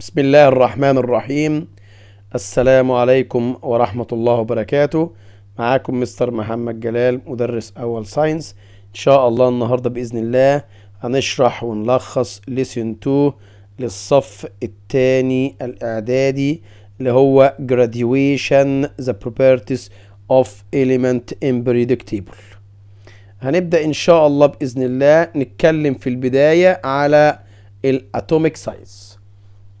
بسم الله الرحمن الرحيم السلام عليكم ورحمة الله وبركاته معاكم مستر محمد جلال مدرس أول ساينس إن شاء الله النهاردة بإذن الله هنشرح ونلخص لسن 2 للصف الثاني الإعدادي اللي هو graduation the properties of element in periodic table هنبدأ إن شاء الله بإذن الله نتكلم في البداية على الأتوميك سايز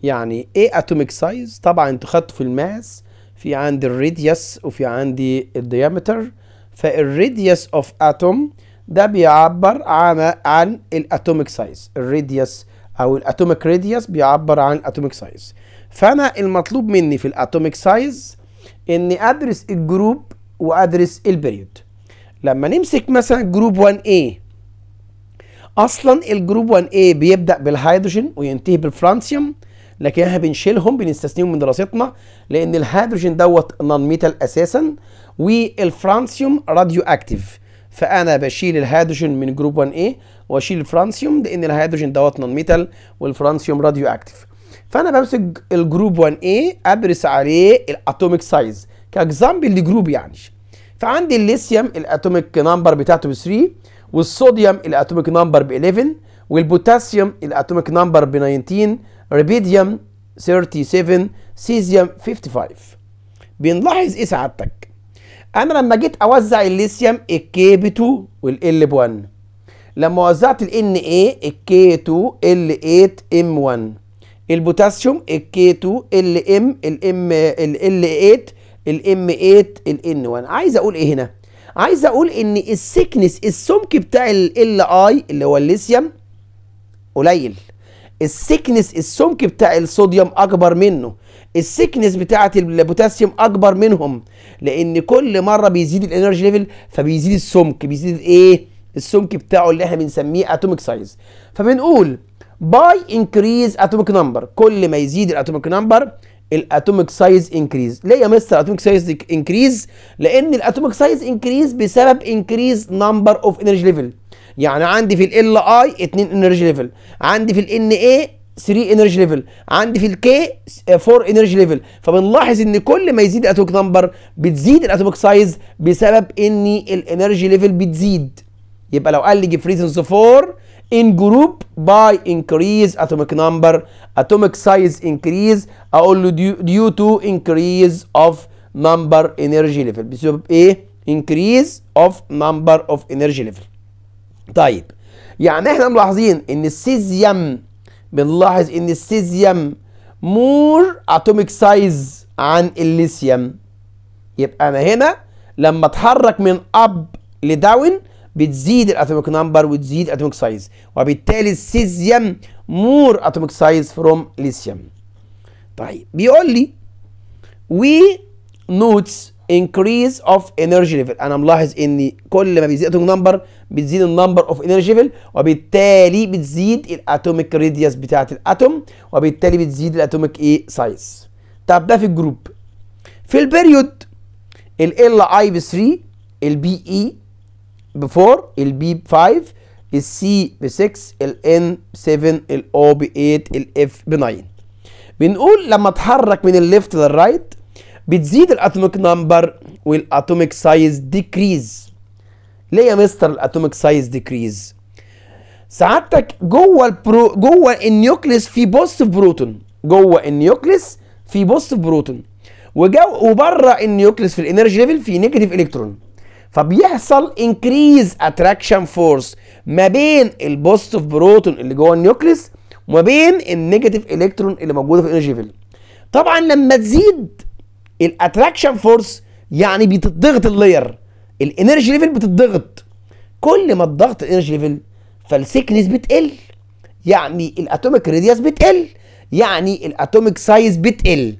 يعني ايه اتوميك سايز طبعا انتوا خدتوا في الماس في عندي الراديوس وفي عندي الديامتر فالراديوس اوف اتوم ده بيعبر عن عن الاتوميك سايز الراديوس او الاتوميك ريديوس بيعبر عن الاتوميك سايز فانا المطلوب مني في الاتوميك سايز اني ادرس الجروب وادرس البريود لما نمسك مثلا جروب 1A اصلا الجروب 1A بيبدا بالهيدروجين وينتهي بالفرانسيوم لكن احنا بنشيلهم بنستثنيهم من دراستنا لان الهيدروجين دوت نون ميتال اساسا والفرانسيوم راديو اكتيف فانا بشيل الهيدروجين من جروب 1 a واشيل الفرانسيوم لان الهيدروجين دوت نون ميتال والفرانسيوم راديو اكتيف فانا بمسك الجروب 1 a ابرس عليه الاتوميك سايز كاكزامبل لجروب يعني فعندي الليثيوم الاتوميك نمبر بتاعته ب 3 والصوديوم الاتوميك نمبر ب 11 والبوتاسيوم الاتوميك نمبر ب 19 ريبيديوم 37 سيزيوم 55 بنلاحظ ايه سعادتك انا لما جيت اوزع الليثيوم الكي بي 2 والال ب 1 لما وزعت الان اي الكي 2 ال 8 ام 1 البوتاسيوم الكي 2 ال ام الام ال 8 الام 8 الان 1 عايز اقول ايه هنا عايز اقول ان السكنس السمك بتاع ال اي اللي هو الليثيوم قليل السكنس السمك بتاع الصوديوم اكبر منه السكنس بتاعه البوتاسيوم اكبر منهم لان كل مره بيزيد الانرجي ليفل فبيزيد السمك بيزيد الايه السمك بتاعه اللي احنا بنسميه اتوميك سايز فبنقول باي انكريز اتوميك نمبر كل ما يزيد الاتوميك نمبر الاتوميك سايز انكريز ليه يا مستر الاتوميك سايز انكريز لان الاتوميك سايز انكريز بسبب انكريز نمبر اوف انرجي ليفل يعني عندي في ال اي 2 انرجي ليفل عندي في ان اي 3 انرجي ليفل عندي في الكي 4 انرجي ليفل فبنلاحظ ان كل ما يزيد الاتوميك نمبر بتزيد الاتوميك سايز بسبب ان الانرجي ليفل بتزيد يبقى لو قال لي جيف ريزنز فور ان جروب باي انكريز اتوميك نمبر اتوميك سايز انكريز اقول له ديو تو انكريز اوف نمبر انرجي ليفل بسبب ايه increase of number of energy level طيب يعني احنا ملاحظين ان السيزيوم بنلاحظ ان السيزيوم مور اتوميك سايز عن الليثيوم يبقى انا هنا لما اتحرك من اب لداون بتزيد الاتوميك نمبر وتزيد اتوميك سايز وبالتالي السيزيوم مور اتوميك سايز فروم ليثيوم طيب بيقول لي وي نوتس increase of energy level انا ملاحظ ان كل ما بيزيد اتوميك نمبر بتزيد النمبر اوف انرجي ليفل وبالتالي بتزيد الاتوميك راديوس بتاعه الاتوم وبالتالي بتزيد الاتوميك ايه سايز طب ده في الجروب في البيريود ال اي ب 3 البي اي ب 4 البي ب 5 السي ب 6 الان ب 7 الاو ب 8 الاف ب 9 بنقول لما اتحرك من الليفت للرايت بتزيد الاتوميك نمبر والاتوميك سايز ديكريز ليه يا مستر الاتوميك سايز ديكريز سعادتك جوه البرو جوه النيوكليس في بوست بروتون جوه النيوكليس في بوست بروتون وجو وبره النيوكليس في الانرجي ليفل في نيجاتيف الكترون فبيحصل انكريز اتراكشن فورس ما بين اوف بروتون اللي جوه النيوكليس وما بين النيجاتيف الكترون اللي موجوده في الانرجي ليفل طبعا لما تزيد الاتراكشن فورس يعني بتضغط اللاير الانرجي ليفل بتضغط كل ما الضغط الانرجي ليفل فالسيكنس بتقل يعني الاتوميك ريديوس بتقل يعني الاتوميك سايز بتقل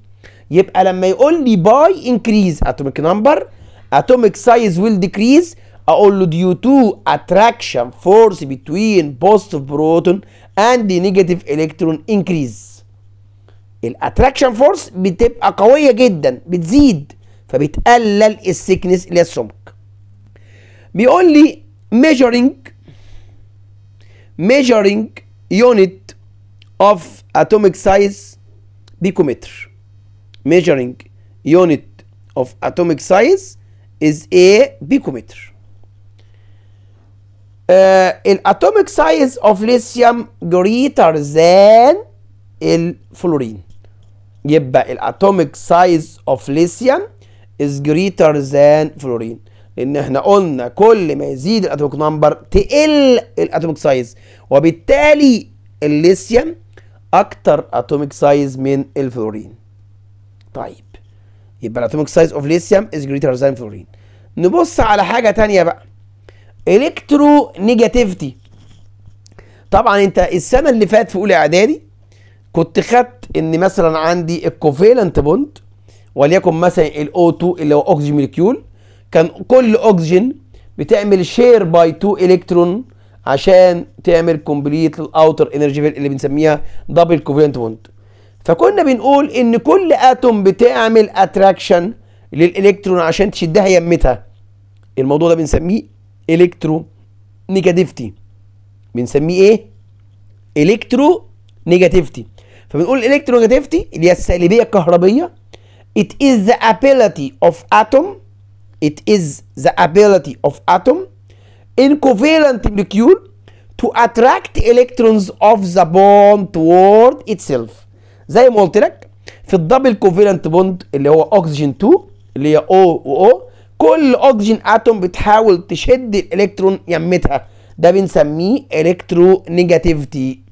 يبقى لما يقول لي باي انكريز اتوميك نمبر اتوميك سايز ويل ديكريز اقول له ديو تو اتراكشن فورس بتوين positive بروتون اند نيجاتيف الكترون انكريز الاتراكشن فورس بتبقى قويه جدا بتزيد فبتقلل السكنس اللي هي السمك بيقول لي measuring measuring unit of atomic size بيكومتر measuring unit of atomic size is a بيكومتر ال atomic size of lithium greater than الفلورين يبقى الاتوميك سايز اوف ليثيوم از جريتر ذان فلورين لان احنا قلنا كل ما يزيد الاتوميك نمبر تقل الاتوميك سايز وبالتالي الليثيوم اكتر اتوميك سايز من الفلورين طيب يبقى الاتوميك سايز اوف ليثيوم از جريتر ذان فلورين نبص على حاجه ثانيه بقى الكترو نيجاتيفيتي طبعا انت السنه اللي فاتت في اولى اعدادي كنت خدت ان مثلا عندي الكوفيلنت بوند وليكن مثلا الاو 2 اللي هو اكسجين موليكيول كان كل اكسجين بتعمل شير باي 2 الكترون عشان تعمل كومبليت للاوتر انرجي اللي بنسميها دبل كوفيلنت بوند فكنا بنقول ان كل اتوم بتعمل اتراكشن للالكترون عشان تشدها يمتها الموضوع ده بنسميه الكترو نيجاتيفتي بنسميه ايه الكترو نيجاتيفتي فبنقول الالكترونيجاتيفيتي اللي هي السالبيه الكهربيه it is the ability of atom it is the ability of atom in covalent molecule to attract electrons of the bond toward itself زي ما قلت لك في الدبل كوفيلنت بوند اللي هو اكسجين 2 اللي هي او و او كل اكسجين اتوم بتحاول تشد الالكترون يمتها ده بنسميه الكترو نيجاتيفيتي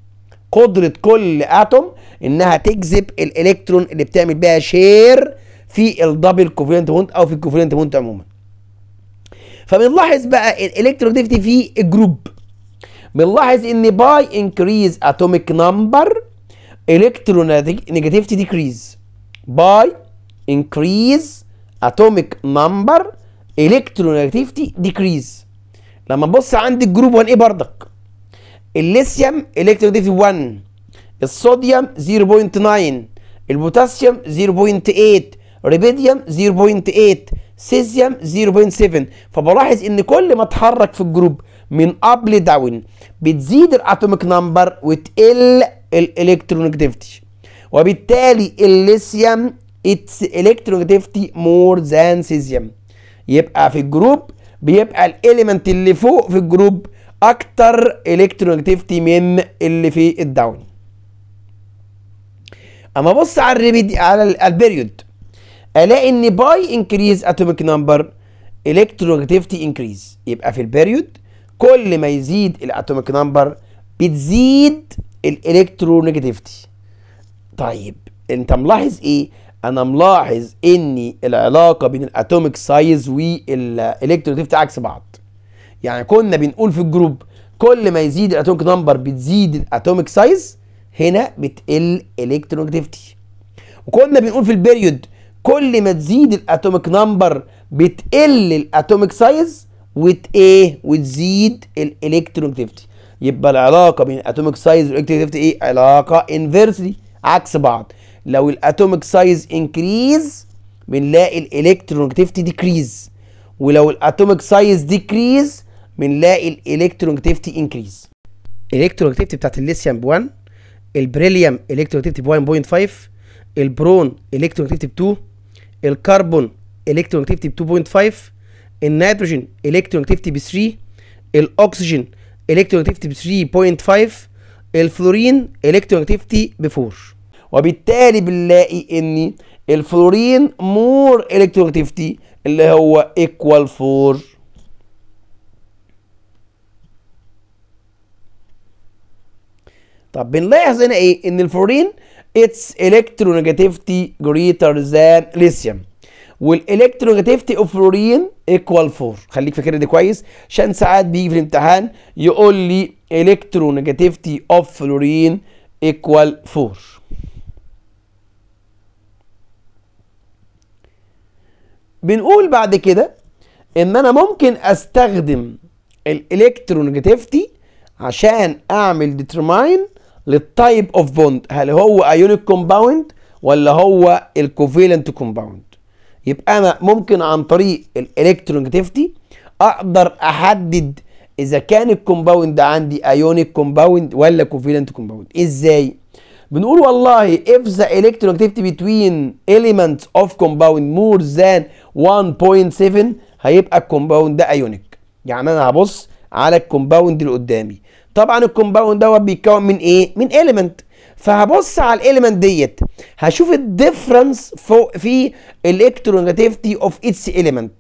قدره كل اتوم انها تجذب الالكترون اللي بتعمل بيها شير في الدبل كوفيلنت بوند او في الكوفيلنت بوند عموما فبنلاحظ بقى الالكترونيفيتي في الجروب بنلاحظ ان باي انكريز اتوميك نمبر الكترونيجاتيفيتي ديكريز باي انكريز اتوميك نمبر الكترونيجاتيفيتي ديكريز لما نبص عند الجروب ايه بردك الليثيوم الكترونيتيف 1 الصوديوم 0.9 البوتاسيوم 0.8 ريبيديوم 0.8 سيزيوم 0.7 فبلاحظ ان كل ما اتحرك في الجروب من اب لداون بتزيد الاتوميك نمبر وتقل الالكترونيكتيفيتي وبالتالي الليثيوم اتس الكترونيكتيفيتي مور ذان سيزيوم يبقى في الجروب بيبقى الاليمنت اللي فوق في الجروب اكتر الكترونيجاتيفيتي من اللي في الداوني اما ابص على الريبيد على البيريود الاقي ان باي انكريز اتوميك نمبر الكترونيجاتيفيتي انكريز يبقى في البيريود كل ما يزيد الاتوميك نمبر بتزيد الالكترونيجاتيفيتي طيب انت ملاحظ ايه انا ملاحظ ان العلاقه بين الاتوميك سايز والالكترونيجاتيفيتي عكس بعض يعني كنا بنقول في الجروب كل ما يزيد الاتوميك نمبر بتزيد الاتوميك سايز هنا بتقل الكترونيكتيفيتي وكنا بنقول في البيريود كل ما تزيد الاتوميك نمبر بتقل الاتوميك سايز وت ايه وتزيد الالكترونيكتيفيتي يبقى العلاقه بين الاتوميك سايز والالكترونيكتيفيتي ايه علاقه انفيرسلي عكس بعض لو الاتوميك سايز انكريز بنلاقي الالكترونيكتيفيتي ديكريز ولو الاتوميك سايز ديكريز بنلاقي الالكترونيجاتيفيتي انكريز الالكترونيجاتيفيتي بتاعت الليثيوم ب 1 البريليوم الكترونيجاتيفيتي ب 1.5 البرون الكترونيجاتيفيتي ب 2 الكربون الكترونيجاتيفيتي ب 2.5 النيتروجين الكترونيجاتيفيتي ب 3 الاكسجين الكترونيجاتيفيتي ب 3.5 الفلورين الكترونيجاتيفيتي ب 4 وبالتالي بنلاقي ان الفلورين مور الكترونيجاتيفيتي اللي هو ايكوال 4 طب بنلاحظ هنا ايه ان الفلورين اتس الكترونيجاتيفيتي جريتر ذان ليثيوم والالكترونيجاتيفيتي اوف فلورين ايكوال 4 خليك فاكر دي كويس عشان ساعات بيجي في الامتحان يقول لي الكترونيجاتيفيتي اوف فلورين ايكوال 4 بنقول بعد كده ان انا ممكن استخدم الالكترونيجاتيفيتي عشان اعمل ديترماين للتايب اوف بوند هل هو ايونيك كومباوند ولا هو الكوفيلنت كومباوند يبقى انا ممكن عن طريق الالكترونيجاتيفيتي اقدر احدد اذا كان الكومباوند عندي ايونيك كومباوند ولا كوفيلنت كومباوند ازاي بنقول والله if the electronegativity between elements of compound more than 1.7 هيبقى الكومباوند ده ايونيك يعني انا هبص على الكومباوند اللي قدامي طبعا الكومباوند دوت بيتكون من ايه من اليمنت فهبص على الاليمنت ديت هشوف الديفرنس فوق في الكترونيجاتيفيتي اوف اتس اليمنت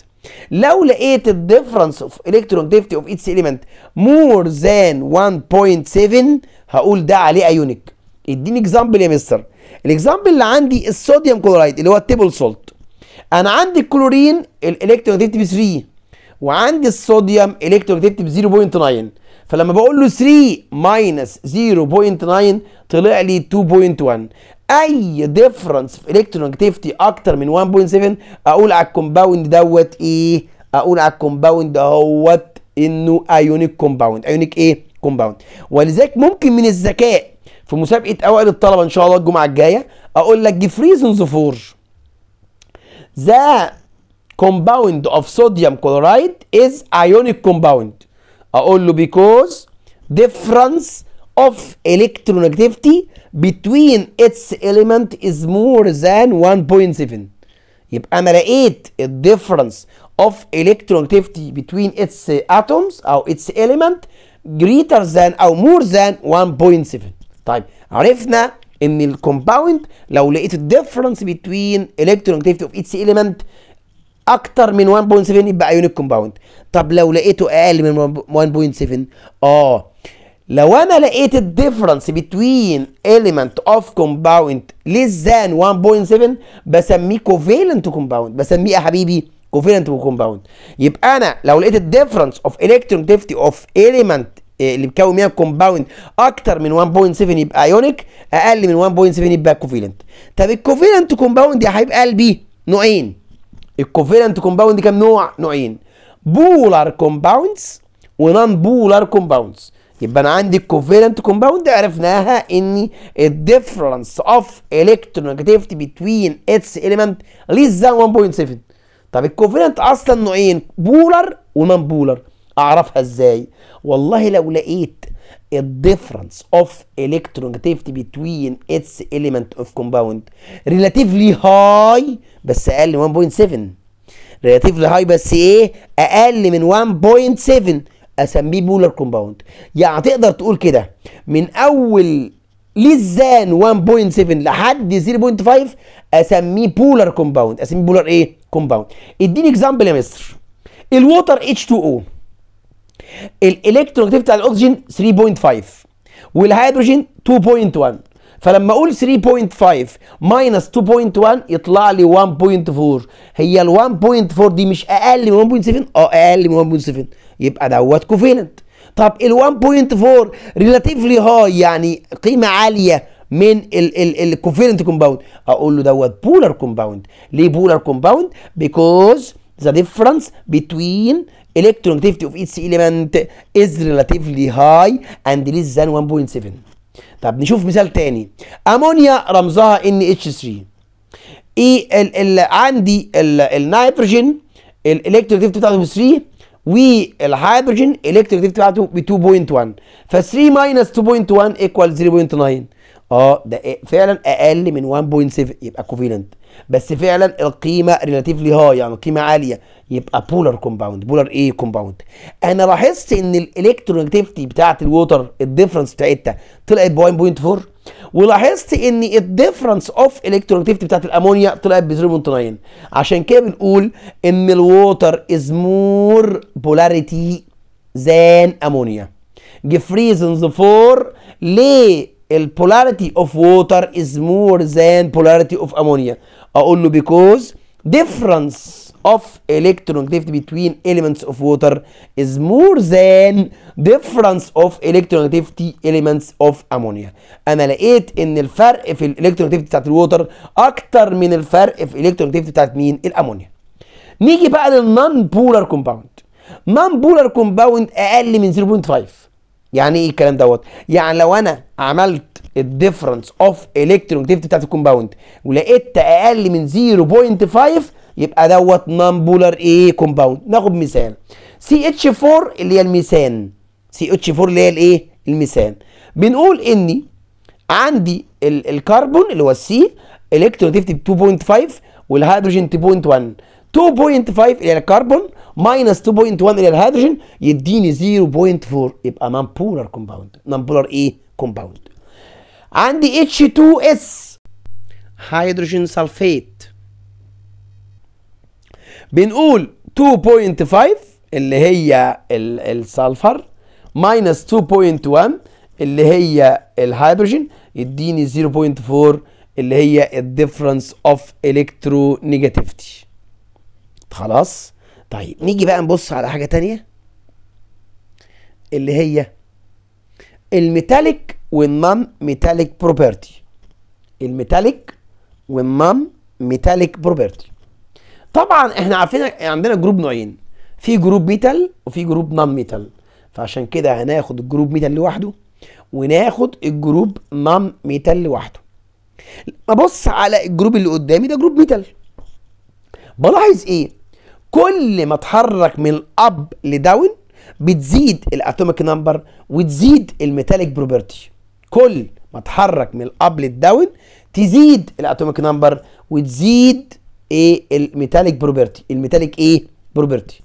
لو لقيت الديفرنس اوف الكترونيجاتيفيتي اوف اتس اليمنت مور ذان 1.7 هقول ده عليه ايونيك اديني اكزامبل يا مستر الاكزامبل اللي عندي الصوديوم كلورايد اللي هو التيبل سولت انا عندي الكلورين الالكترونيجاتيفيتي ب 3 وعندي الصوديوم الكترونيجاتيفيتي ب 0.9 فلما بقول له 3 ماينس 0.9 طلع لي 2.1 اي ديفرنس في الكترونيجاتيفيتي اكتر من 1.7 اقول على الكومباوند دوت ايه اقول على الكومباوند اهوت انه ايونيك كومباوند ايونيك ايه كومباوند ولذلك ممكن من الذكاء في مسابقه اوائل الطلبه ان شاء الله الجمعه الجايه اقول لك give reasons فور ذا كومباوند اوف صوديوم كلورايد از ايونيك كومباوند اقول له because difference of electronegativity between its element is more than 1.7 يبقى انا لقيت difference of electronegativity between its atoms او its element greater than او more than 1.7 طيب عرفنا ان الكومباوند لو لقيت difference between electronegativity of its element اكتر من 1.7 يبقى ايونيك كومباوند طب لو لقيته اقل من 1.7 اه لو انا لقيت الديفرنس بتوين اليمنت اوف كومباوند ليس ذان 1.7 بسميه كوفالنت كومباوند بسميه يا حبيبي كوفالنت كومباوند يبقى انا لو لقيت الديفرنس اوف ديفتي اوف اليمنت اللي بيكون بيها كومباوند اكتر من 1.7 يبقى ايونيك اقل من 1.7 يبقى كوفالنت طب الكوفالنت كومباوند يا حبيب قلبي نوعين الكوفيلنت كومباوند كام نوع نوعين بولار كومباوندز ونون بولار كومباوندز يبقى انا عندي الكوفيلنت كومباوند عرفناها ان الديفرنس اوف الكترونيجاتيفيتي بتوين اتس اليمنت ليس ذان 1.7 طب الكوفيلنت اصلا نوعين بولر ونون بولر اعرفها ازاي والله لو لقيت difference of electronegativity between its element of compound relatively high بس اقل من 1.7 relatively high بس ايه اقل من 1.7 اسميه بولر كومباوند يعني تقدر تقول كده من اول للزان 1.7 لحد 0.5 اسميه بولر كومباوند اسميه بولر ايه كومباوند اديني اكزامبل يا مستر الووتر H2O الالكترونيتيف بتاع الاكسجين 3.5 والهيدروجين 2.1 فلما اقول 3.5 ماينس 2.1 يطلع لي 1.4 هي ال 1.4 دي مش اقل من 1.7 اه اقل من 1.7 يبقى دوت كوفيلنت طب ال 1.4 ريلاتيفلي هاي يعني قيمه عاليه من الكوفيلنت كومباوند اقول له دوت بولر كومباوند ليه بولر كومباوند بيكوز ذا ديفرنس بتوين electronegativity of each element is relatively high and less than 1.7 طب نشوف مثال تاني امونيا رمزها ان اتش 3 ايه ال ال عندي النيتروجين الالكتروكتيفيتي بتاعته ب 3 والهيدروجين الالكتروكتيفيتي بتاعته ب 2.1 ف 3 ماينس 2.1 ايكوال 0.9 اه ده فعلا اقل من 1.7 يبقى كوفيلنت بس فعلا القيمه ريلاتيفلي هاي يعني قيمه عاليه يبقى بولر كومباوند بولر ايه كومباوند انا لاحظت ان الالكترونيكتيفيتي بتاعه الووتر الديفرنس بتاعتها طلعت ب 1.4 ولاحظت ان الديفرنس اوف الكترونيكتيفيتي بتاعه الامونيا طلعت ب 0.9 عشان كده بنقول ان الووتر از مور بولاريتي زان امونيا جيف ريزنز فور ليه البولاريتي اوف ووتر از مور ذان بولاريتي اوف امونيا اقول له because difference of electron activity between elements of water is more than difference of electron activity elements of ammonia انا لقيت ان الفرق في الالكترون بتاعت الووتر اكتر من الفرق في الالكترون بتاعت مين الامونيا نيجي بقى للنون بولر كومباوند نون بولر كومباوند اقل من 0.5 يعني ايه الكلام دوت يعني لو انا عملت الديفرنس اوف الكترونيجيتيفيتي بتاعت الكومباوند ولقيت اقل من 0.5 يبقى دوت نون بولر ايه كومباوند ناخد مثال سي اتش 4 اللي هي الميثان سي اتش 4 اللي هي الايه الميثان بنقول اني عندي الكربون اللي هو السي الكترونيجيتيفيتي 2.5 والهيدروجين 2.1 2.5 اللي هي الكربون ماينس 2.1 اللي هي الهيدروجين يديني 0.4 يبقى نون بولر كومباوند نون بولر ايه كومباوند عندي H2S هيدروجين سلفيت بنقول 2.5 اللي هي السلفر ماينس 2.1 اللي هي الهيدروجين يديني 0.4 اللي هي الديفرنس اوف نيجاتيفيتي خلاص طيب نيجي بقى نبص على حاجه تانية اللي هي الميتاليك والنون ميتاليك بروبرتي الميتاليك والنون ميتاليك بروبرتي طبعا احنا عارفين عندنا جروب نوعين في جروب ميتال وفي جروب نون ميتال فعشان كده هناخد الجروب ميتال لوحده وناخد الجروب نون ميتال لوحده ابص على الجروب اللي قدامي ده جروب ميتال بلاحظ ايه كل ما اتحرك من الاب لداون بتزيد الاتوميك نمبر وتزيد الميتاليك بروبرتي كل ما اتحرك من الاب للداون تزيد الاتوميك نمبر وتزيد ايه الميتاليك بروبرتي الميتاليك ايه بروبرتي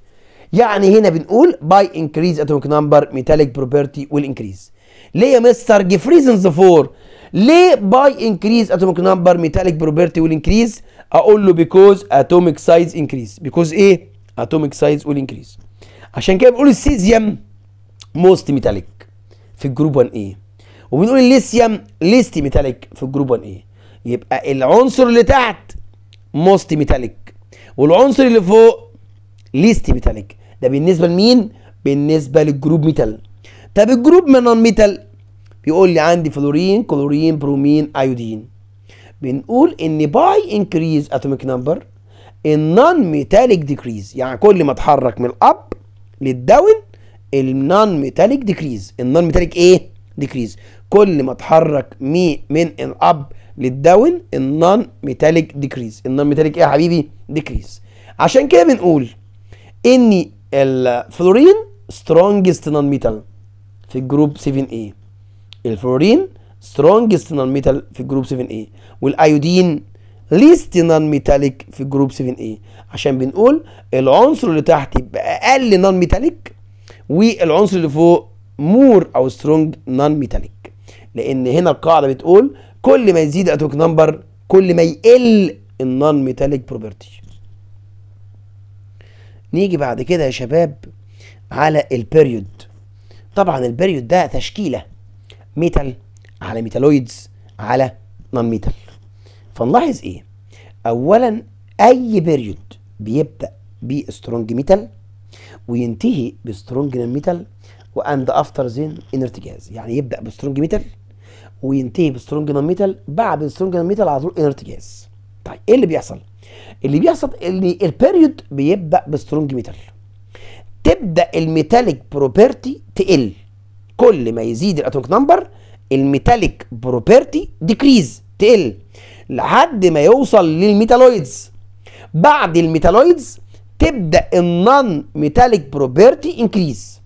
يعني هنا بنقول باي انكريز اتوميك نمبر ميتاليك بروبرتي والانكريز ليه يا مستر جيف ذا فور ليه باي انكريز اتوميك نمبر ميتاليك بروبرتي والانكريز اقول له بيكوز اتوميك سايز انكريز بيكوز ايه اتوميك سايز والانكريز عشان كده بنقول السيزيوم موست ميتاليك في الجروب 1 ايه وبنقول الليثيوم ليست ميتاليك في الجروب 1 ايه يبقى العنصر اللي تحت موست ميتاليك والعنصر اللي فوق ليست ميتاليك ده بالنسبه لمين بالنسبه للجروب ميتال طب الجروب من نون ميتال بيقول لي عندي فلورين كلورين برومين ايودين بنقول ان باي انكريز اتوميك نمبر النون ميتاليك ديكريز يعني كل ما اتحرك من الاب للداون النون ميتاليك ديكريز النون ميتاليك ايه ديكريز كل ما اتحرك مي من الاب للداون النون ميتاليك ديكريز النون ميتاليك ايه يا حبيبي ديكريز عشان كده بنقول ان الفلورين سترونجست نون ميتال في الجروب 7 a الفلورين سترونجست نون ميتال في الجروب 7 a والايودين ليست نون ميتاليك في الجروب 7 a عشان بنقول العنصر اللي تحت يبقى اقل نون ميتاليك والعنصر اللي فوق مور او سترونج نون ميتاليك لان هنا القاعده بتقول كل ما يزيد اتوك نمبر كل ما يقل النون ميتاليك بروبرتي نيجي بعد كده يا شباب على البيريود طبعا البيريود ده تشكيله ميتال على ميتالويدز على نون ميتال فنلاحظ ايه اولا اي بيريود بيبدا بسترونج ميتال وينتهي بسترونج نون ميتال واند افتر زين انرت جاز يعني يبدا بسترونج ميتال وينتهي بسترونج نون ميتال بعد السترونج نون ميتال على طول انرت جاز طيب ايه اللي بيحصل اللي بيحصل ان البيريود بيبدا بسترونج ميتال تبدا الميتاليك بروبرتي تقل كل ما يزيد الاتوميك نمبر الميتاليك بروبرتي ديكريز تقل لحد ما يوصل للميتالويدز بعد الميتالويدز تبدا النون ميتاليك بروبرتي انكريز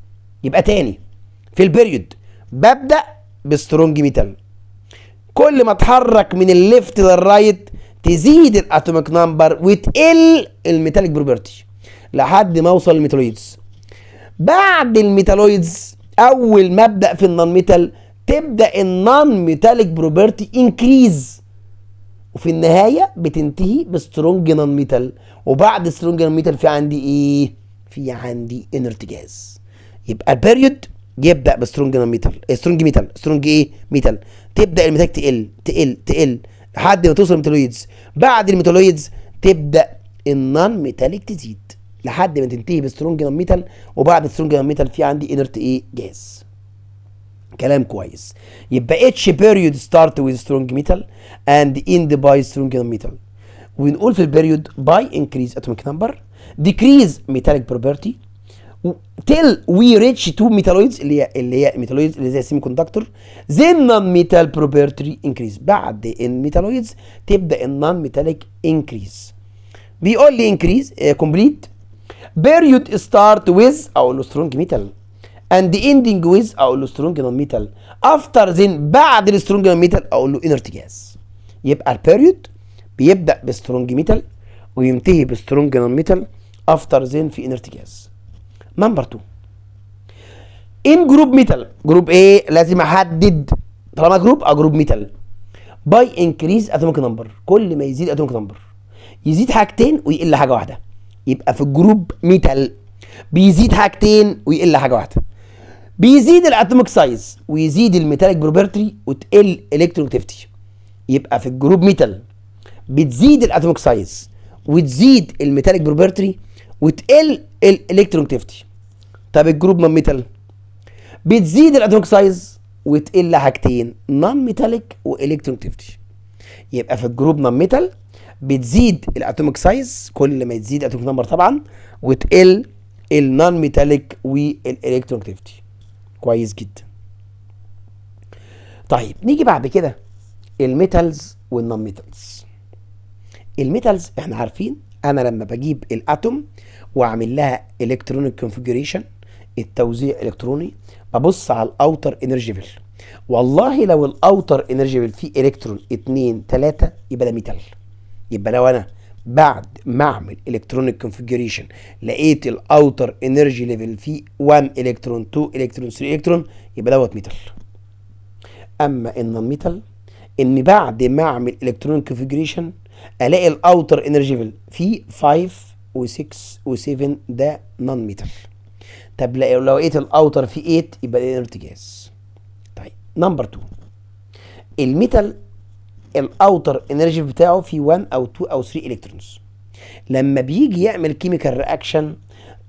يبقى تاني في البريود ببدا بسترونج ميتال كل ما اتحرك من الليفت للرايت تزيد الاتوميك نمبر وتقل الميتاليك بروبرتي لحد ما اوصل للميتالويدز بعد الميتالويدز اول ما ابدا في النون ميتال تبدا النون ميتاليك بروبرتي انكريز وفي النهايه بتنتهي بسترونج نون ميتال وبعد سترونج نون ميتال في عندي ايه في عندي انرتجاز يبقى البيريود يبدا بسترونج ميتال إيه، سترونج ميتال سترونج ايه ميتال تبدا الميتال تقل تقل تقل لحد ما توصل الميتالويدز بعد الميتالويدز تبدا النون ميتاليك تزيد لحد ما تنتهي بسترونج ميتال وبعد سترونج ميتال في عندي انرت ايه جاز كلام كويس يبقى اتش بيريود ستارت ويز سترونج ميتال اند اند باي سترونج ميتال ونقول في البيريود باي انكريز اتوميك نمبر decrease ميتاليك property تيل وي ريتش تو ميتالويدز اللي هي اللي هي ميتالويدز اللي زي السيمي كوندكتور then non ميتال بروبرتري انكريز بعد الميتالويدز تبدا النون ميتاليك انكريز بيقول لي انكريز كومبليت بيريود ستارت ويز او سترونج ميتال اند اندنج ويز او سترونج نون ميتال افتر زين بعد السترونج نون ميتال اقول له انرت جاز يبقى البيريود بيبدا بسترونج ميتال وينتهي بسترونج نون ميتال افتر زين في انرت جاز نمبر 2 ان جروب ميتال جروب ايه لازم احدد طالما جروب اه جروب ميتال باي انكريز اتوميك نمبر كل ما يزيد اتوميك نمبر يزيد حاجتين ويقل حاجه واحده يبقى في الجروب ميتال بيزيد حاجتين ويقل حاجه واحده بيزيد الاتوميك سايز ويزيد الميتاليك بروبرتي وتقل الكترونيكتيفيتي يبقى في الجروب ميتال بتزيد الاتوميك سايز وتزيد الميتاليك بروبرتي وتقل الالكترونكتيفيتي طب الجروب نون ميتال بتزيد الاتوميك سايز وتقل حاجتين نون ميتاليك والكترونكتيفيتي يبقى في الجروب نون ميتال بتزيد الاتوميك سايز كل ما تزيد اتوميك نمبر طبعا وتقل النون ميتاليك والالكترونكتيفيتي كويس جدا طيب نيجي بعد كده الميتالز والنون ميتالز الميتالز احنا عارفين انا لما بجيب الاتوم واعمل لها الكترونيك كونفيجريشن التوزيع الكتروني ببص على الاوتر انرجي فيل والله لو الاوتر انرجي فيل فيه الكترون 2 3 يبقى ده ميتال يبقى لو انا بعد ما اعمل الكترونيك كونفيجريشن لقيت الاوتر انرجي ليفل فيه 1 الكترون 2 الكترون 3 الكترون يبقى دوت ميتال اما النون ميتال ان بعد ما اعمل الكترونيك كونفيجريشن الاقي الاوتر انرجي فيل في 5 و6 و7 ده نان ميتال طب لو لقيت الاوتر في 8 يبقى ده ارتجاز طيب نمبر 2 الميتال الاوتر انرجي بتاعه في 1 او 2 او 3 الكترونز لما بيجي يعمل كيميكال رياكشن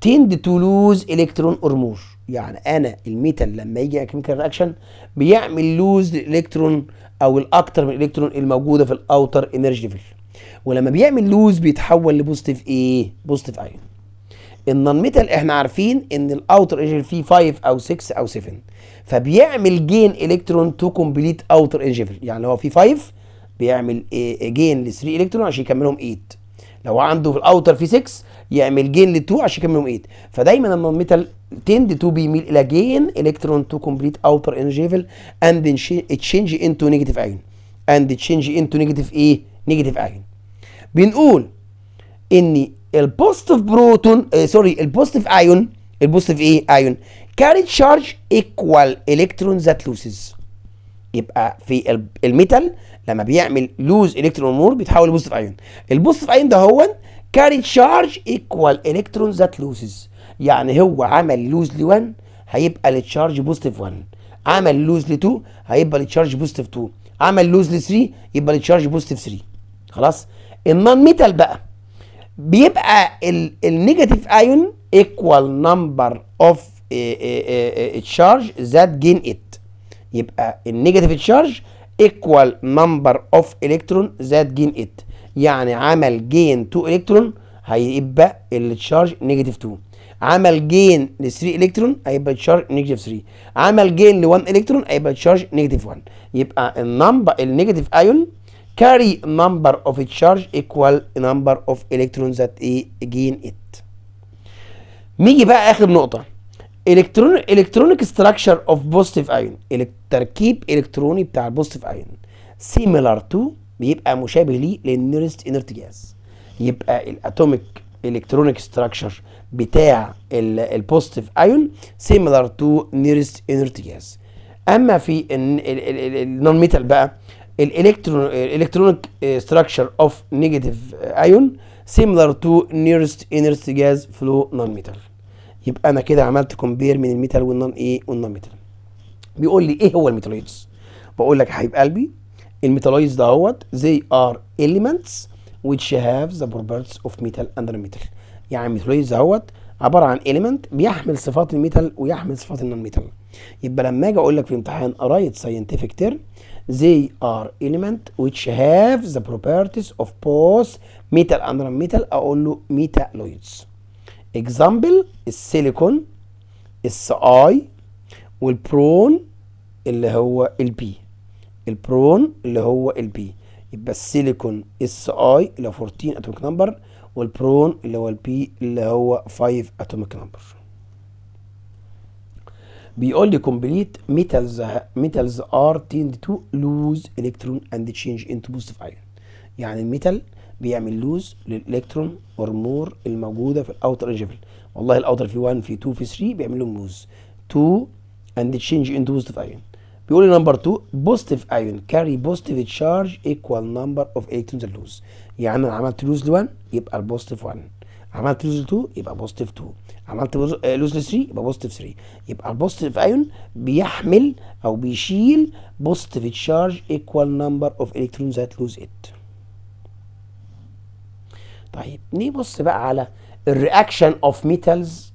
تند تو لوز الكترون اور مور يعني انا الميتال لما يجي يعمل كيميكال رياكشن بيعمل لوز الكترون او الاكتر من الالكترون الموجوده في الاوتر انرجي ليفل ولما بيعمل لوز بيتحول لبوزيتيف ايه بوزيتيف ايون النون ميتال احنا عارفين ان الاوتر ايجل فيه 5 او 6 او 7 فبيعمل جين الكترون تو كومبليت اوتر ايجل يعني هو فيه 5 بيعمل جين ل 3 الكترون عشان يكملهم 8 لو عنده في الاوتر فيه 6 يعمل جين ل 2 عشان يكملهم 8 فدايما النون ميتال تند تو بيميل الى جين الكترون تو كومبليت اوتر انجيفل اند تشينج انتو نيجاتيف ايون اند تشينج انتو نيجاتيف ايه نيجاتيف ايون بنقول ان البوزيتيف بروتون سوري البوزيتيف ايون البوزيتيف ايه ايون كاري تشارج ايكوال الكترون ذات لوسز يبقى في الميتال لما بيعمل لوز الكترون مور بيتحول لبوزيتيف ايون البوزيتيف ايون ده هو كاري تشارج ايكوال الكترون ذات لوسز يعني هو عمل لوز ل1 هيبقى التشارج بوزيتيف 1 عمل لوز ل2 هيبقى التشارج بوزيتيف 2 عمل لوز ل3 يبقى التشارج بوزيتيف 3 خلاص النون ميتال بقى بيبقى النيجاتيف ايون ايكوال نمبر اوف تشارج ذات جين ات يبقى النيجاتيف تشارج ايكوال نمبر اوف الكترون ذات جين ات يعني عمل جين 2 الكترون هيبقى التشارج نيجاتيف 2 عمل جين ل 3 الكترون هيبقى تشارج نيجاتيف 3 عمل جين ل 1 الكترون هيبقى تشارج نيجاتيف 1 يبقى النمبر النيجاتيف ايون carry number of charge equal number of electrons that gain it نيجي بقى اخر نقطه الكترون الكترونيك ستراكشر اوف بوزيتيف ايون التركيب الكتروني بتاع البوزيتيف ايون سيميلار تو بيبقى مشابه ليه للنيرست انرت جاز يبقى الاتوميك الكترونيك ستراكشر بتاع البوزيتيف ايون سيميلار تو نيرست انرت جاز اما في النون ميتال بقى الالكترون الالكترونيك ستراكشر اوف نيجاتيف ايون سيميلر تو نيرست انرست جاز فلو نون ميتال يبقى انا كده عملت كومبير من الميتال والنون ايه والنون ميتال بيقول لي ايه هو الميتالويدز بقول لك يا حبيب قلبي الميتالويدز دهوت زي ار اليمنتس which have the properties of metal and non metal يعني الميتالويدز دهوت عباره عن اليمنت بيحمل صفات الميتال ويحمل صفات النون ميتال يبقى لما اجي اقول لك في امتحان رايت ساينتفك تيرم they are element which have the properties of both metal and non-metal اقول له metalloids example السيليكون اي والبرون اللي هو البي البرون اللي هو البي يبقى السيليكون اي اللي هو 14 اتوميك نمبر والبرون اللي هو البي اللي هو 5 اتوميك نمبر بيقول لي كومبليت ميتالز ميتالز ار تيند تو لوز الكترون اند تشينج انتو بوزيتيف ايون يعني الميتال بيعمل لوز للالكترون اور مور الموجوده في الاوتر انجفل والله الاوتر في 1 في 2 في 3 بيعمل لهم لوز 2 اند تشينج انتو بوزيتيف ايون بيقول نمبر 2 بوزيتيف ايون كاري بوزيتيف تشارج ايكوال نمبر اوف الكترونز لوز يعني انا عملت لوز ل 1 يبقى البوزيتيف 1 عملت لوز ل 2 يبقى بوزيتيف 2 عملت لوز ل 3 يبقى بوزيتيف 3 يبقى البوزيتيف ايون بيحمل او بيشيل بوزيتيف تشارج ايكوال نمبر اوف الكترونز ذات لوز ات طيب نبص بقى على الرياكشن اوف ميتالز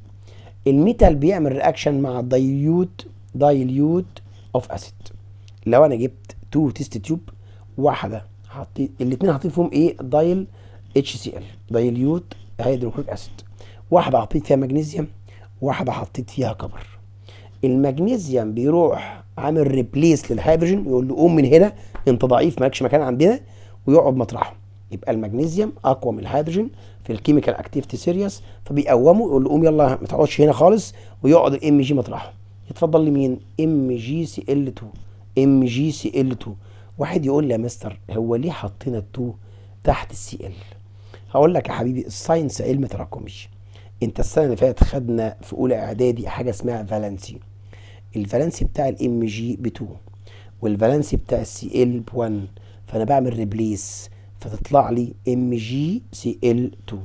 الميتال بيعمل رياكشن مع دايليوت دايليوت اوف اسيد لو انا جبت تو تيست تيوب واحده حطيت الاثنين حاطين فيهم ايه دايل اتش سي ال دايليوت هيدروكلوريك اسيد واحده حطيت فيها مغنيسيوم واحده حطيت فيها كبر المغنيسيوم بيروح عامل ريبليس للهيدروجين يقول له قوم من هنا انت ضعيف مالكش مكان عندنا ويقعد مطرحه يبقى المغنيسيوم اقوى من الهيدروجين في الكيميكال اكتيفيتي سيريس فبيقومه يقول له قوم يلا ما تقعدش هنا خالص ويقعد الام جي مطرحه يتفضل مين؟ ام جي سي ال 2 ام جي سي ال 2 واحد يقول لي يا مستر هو ليه حطينا ال 2 تحت السي ال هقول لك يا حبيبي الساينس علم تراكمي انت السنه اللي فاتت خدنا في اولى اعدادي حاجه اسمها فالنسي الفالنسي بتاع الام جي ب 2 والفالنسي بتاع السي ال ب 1 فانا بعمل ريبليس فتطلع لي ام جي سي ال 2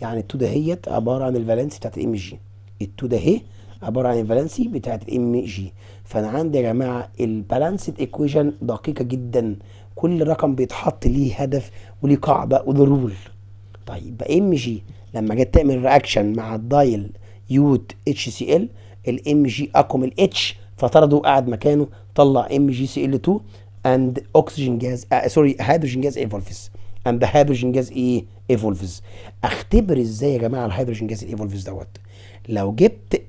يعني ال 2 دهيت عباره عن الفالنسي بتاعت الام جي ال 2 ده عباره عن الفالنسي بتاعه الام جي فانا عندي يا جماعه البالانسد ايكويشن دقيقه جدا كل رقم بيتحط ليه هدف وليه قاعده وذا رول طيب ام جي لما جت تعمل رياكشن مع الدايل يوت اتش سي ال الام جي اقوى من الاتش فطرده وقعد مكانه طلع ام جي سي ال 2 اند اوكسجين جاز سوري هيدروجين جاز ايفولفس and the hydrogen gas ايه evolves اختبر ازاي يا جماعه الهيدروجين جاز الايفولفز دوت لو جبت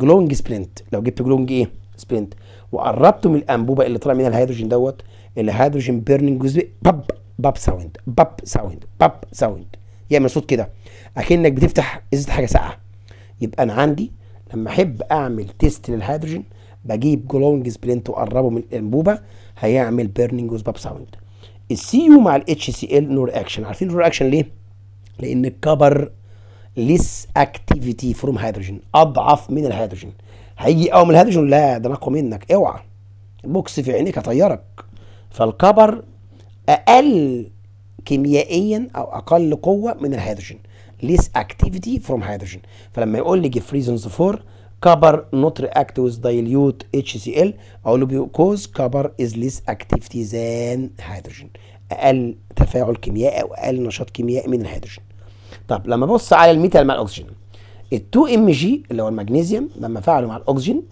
جلونج سبرنت لو جبت جلونج ايه سبرنت وقربته من الانبوبه اللي طلع منها الهيدروجين دوت الهيدروجين بيرنينج جزء باب باب ساوند باب ساوند باب ساوند يعمل صوت كده اكنك بتفتح ازازه حاجه ساقعه يبقى انا عندي لما احب اعمل تيست للهيدروجين بجيب جلونج سبرنت واقربه من الانبوبه هيعمل بيرنينج جزء باب ساوند السي يو مع الاتش سي ال نور اكشن عارفين نور اكشن ليه لان الكبر ليس اكتيفيتي فروم هيدروجين اضعف من الهيدروجين هيجي اقوى من الهيدروجين لا ده انا اقوى منك اوعى بوكس في عينيك هطيرك فالكبر اقل كيميائيا او اقل قوه من الهيدروجين ليس اكتيفيتي فروم هيدروجين فلما يقول لي جيف ريزونز فور copper not react with dilute HCl أو اللي بيكوز copper is less activity than hydrogen أقل تفاعل كيميائي أو أقل نشاط كيميائي من الهيدروجين طب لما بص على الميتال مع الأكسجين ال 2 ام جي اللي هو المغنيسيوم لما فعله مع الأكسجين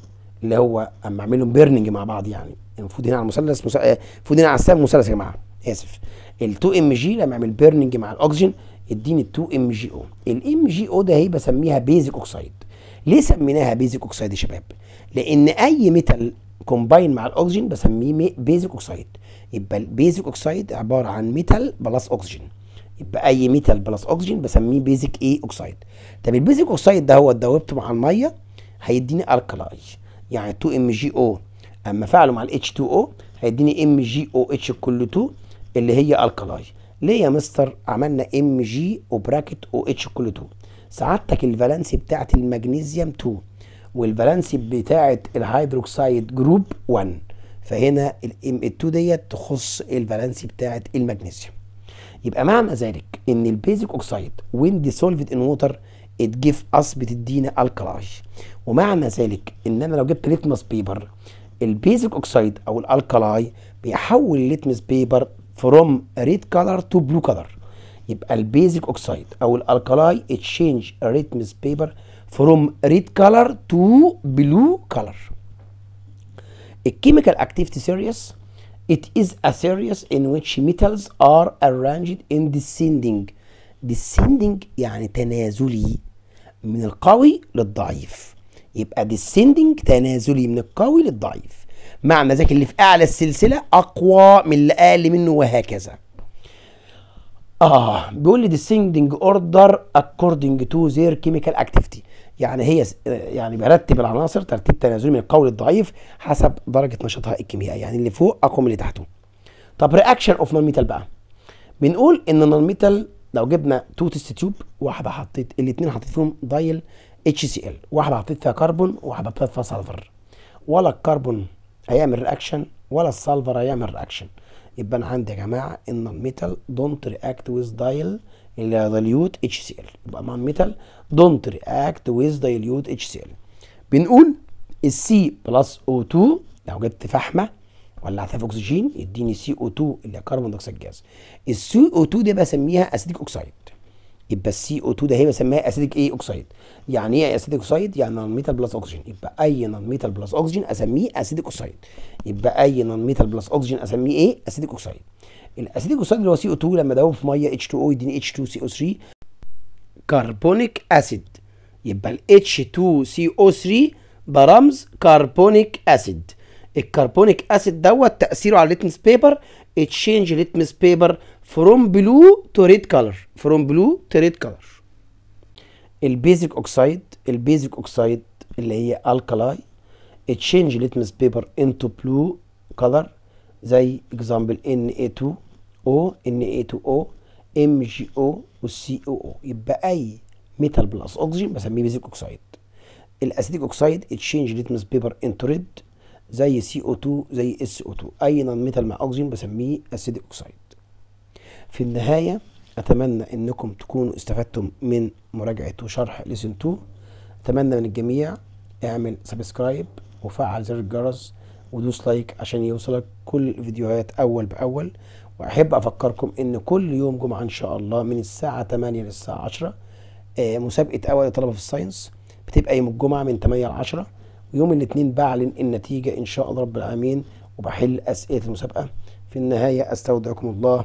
اللي هو اما أعملهم بيرننج بيرنينج مع بعض يعني المفروض هنا على المثلث المفروض آه، هنا على السهم المثلث يا جماعه اسف ال 2 ام جي لما اعمل بيرنينج مع الاكسجين اديني ال 2 ام جي او الام جي او ده هي بسميها بيزك اوكسايد ليه سميناها بيزك اوكسايد يا شباب لان اي ميتال كومباين مع الاكسجين بسميه بيزك اوكسايد يبقى البيزك اوكسايد عباره عن ميتال بلس اكسجين يبقى اي ميتال بلس اكسجين بسميه بيزك ايه اوكسايد طب البيزك اوكسايد ده هو دوبته مع الميه هيديني الكلاي يعني 2 ام جي او اما فعله مع الاتش 2 او هيديني ام جي او اتش كل 2 اللي هي الكلاي ليه يا مستر عملنا ام جي وبراكت او اتش كل 2 سعادتك الفالنسي بتاعت المغنيسيوم 2 والفالنسي بتاعت الهيدروكسيد جروب 1 فهنا الام 2 ديت تخص الفالنسي بتاعت المغنيسيوم يبقى معنى ذلك ان البيزك اوكسايد وين ديسولفد ان ووتر اتجيف اس بتدينا الكلاج ومعنى ذلك ان انا لو جبت ليتمس بيبر البيزك اوكسايد او الالكلاي بيحول الليتمس بيبر فروم ريد كلر تو بلو كلر يبقى البيزك اوكسايد او الالكالاي تشينج ريتمز بيبر فروم ريد كلر تو بلو كلر الكيميكال اكتيفيتي سيريس It is a series in which metals are arranged in descending descending يعني تنازلي من القوي للضعيف يبقى descending تنازلي من القوي للضعيف معنى ذلك اللي في اعلى السلسله اقوى من اللي اقل منه وهكذا اه بيقول لي ديسيندنج اوردر اكوردنج تو زير كيميكال اكتيفيتي يعني هي يعني برتب العناصر ترتيب تنازلي من القوي للضعيف حسب درجه نشاطها الكيميائي يعني اللي فوق اقوى من اللي تحته طب رياكشن اوف نون ميتال بقى بنقول ان النون ميتال لو جبنا تو تيست تيوب واحده حطيت الاثنين حطيت فيهم دايل اتش سي ال واحده حطيت فيها كربون وواحده حطيت فيها سلفر ولا الكربون هيعمل رياكشن ولا السلفر هيعمل رياكشن يبقى انا عندي يا جماعه ان الميتال دونت رياكت ويز دايل دايليوت اتش سي ال يبقى مع الميتال دونت رياكت ويز دايليوت اتش سي ال بنقول السي بلس او 2 لو جبت فحمه ولعتها في اكسجين يديني سي او 2 اللي هي كربون دايوكسيد جاز السي او 2 دي بسميها اسيتيك اوكسايد يبقى السي او 2 ده هي بسميها اسيديك ايه اوكسيد يعني ايه اسيديك اوكسيد يعني نون ميتال بلس اوكسجين يبقى اي نون ميتال بلس اوكسجين اسميه اسيديك اوكسيد يبقى اي نون ميتال بلس اوكسجين اسميه ايه اسيديك اوكسيد الاسيديك اوكسيد اللي هو سي او 2 لما ادوبه في ميه اتش 2 او يديني اتش 2 سي او 3 كربونيك اسيد يبقى ال h 2 او 3 برمز كربونيك اسيد الكربونيك اسيد دوت تاثيره على الليتمس بيبر اتشينج ليتمس بيبر فروم بلو تو ريد كلر فروم بلو تو ريد كلر البيزك اوكسايد البيزك اوكسايد اللي هي الكالاي تشينج ليتمس بيبر انتو بلو كلر زي اكزامبل ان اي 2 او ان اي 2 او ام جي او والسي او او يبقى اي ميتال بلس اوكسجين بسميه بيزك اوكسايد الاسيتيك اوكسايد تشينج ليتمس بيبر انتو ريد زي سي او 2 زي اس او 2 اي نون ميتال مع اوكسجين بسميه اسيتيك اوكسايد في النهاية أتمنى أنكم تكونوا استفدتم من مراجعة وشرح لسن 2 أتمنى من الجميع اعمل سبسكرايب وفعل زر الجرس ودوس لايك عشان يوصلك كل الفيديوهات أول بأول وأحب أفكركم أن كل يوم جمعة إن شاء الله من الساعة 8 للساعة 10 آه، مسابقة أول طلبة في الساينس بتبقى يوم الجمعة من 8 ل 10 ويوم الاثنين بعلن النتيجة إن شاء الله رب العالمين وبحل أسئلة المسابقة في النهاية أستودعكم الله